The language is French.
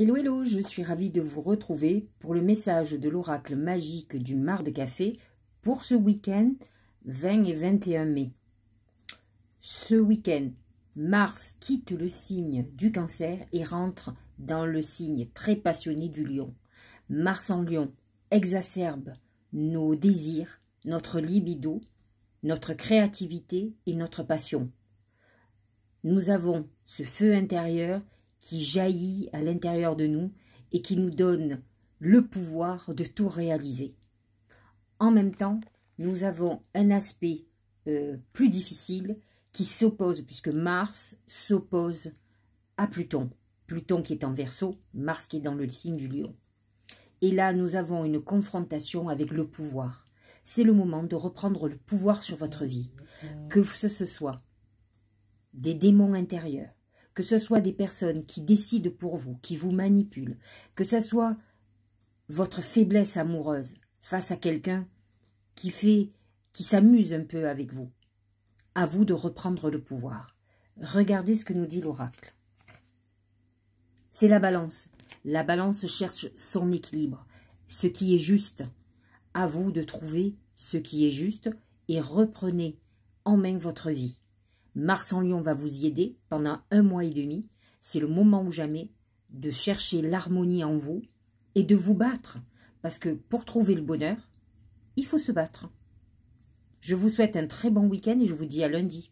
Hello hello, je suis ravie de vous retrouver pour le message de l'oracle magique du Mar de Café pour ce week-end 20 et 21 mai. Ce week-end, Mars quitte le signe du cancer et rentre dans le signe très passionné du lion. Mars en lion exacerbe nos désirs, notre libido, notre créativité et notre passion. Nous avons ce feu intérieur qui jaillit à l'intérieur de nous et qui nous donne le pouvoir de tout réaliser. En même temps, nous avons un aspect euh, plus difficile qui s'oppose, puisque Mars s'oppose à Pluton. Pluton qui est en verso, Mars qui est dans le signe du lion. Et là, nous avons une confrontation avec le pouvoir. C'est le moment de reprendre le pouvoir sur votre vie, que ce soit des démons intérieurs, que ce soit des personnes qui décident pour vous, qui vous manipulent, que ce soit votre faiblesse amoureuse face à quelqu'un qui fait, qui s'amuse un peu avec vous, à vous de reprendre le pouvoir. Regardez ce que nous dit l'oracle. C'est la balance. La balance cherche son équilibre, ce qui est juste. À vous de trouver ce qui est juste et reprenez en main votre vie. Mars en Lyon va vous y aider pendant un mois et demi. C'est le moment ou jamais de chercher l'harmonie en vous et de vous battre. Parce que pour trouver le bonheur, il faut se battre. Je vous souhaite un très bon week-end et je vous dis à lundi.